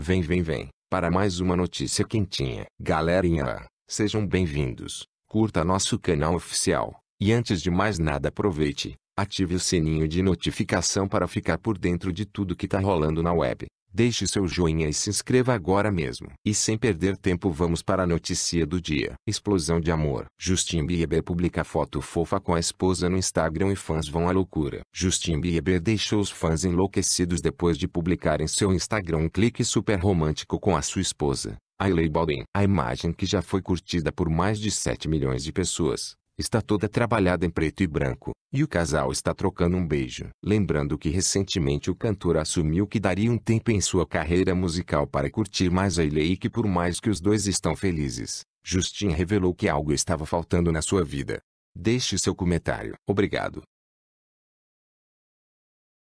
Vem, vem, vem, para mais uma notícia quentinha. Galerinha, sejam bem-vindos. Curta nosso canal oficial. E antes de mais nada, aproveite, ative o sininho de notificação para ficar por dentro de tudo que tá rolando na web. Deixe seu joinha e se inscreva agora mesmo. E sem perder tempo vamos para a notícia do dia. Explosão de amor. Justin Bieber publica foto fofa com a esposa no Instagram e fãs vão à loucura. Justin Bieber deixou os fãs enlouquecidos depois de publicar em seu Instagram um clique super romântico com a sua esposa. Hailey Baldwin. A imagem que já foi curtida por mais de 7 milhões de pessoas está toda trabalhada em preto e branco, e o casal está trocando um beijo. Lembrando que recentemente o cantor assumiu que daria um tempo em sua carreira musical para curtir mais a ilha e que por mais que os dois estão felizes, Justin revelou que algo estava faltando na sua vida. Deixe seu comentário. Obrigado.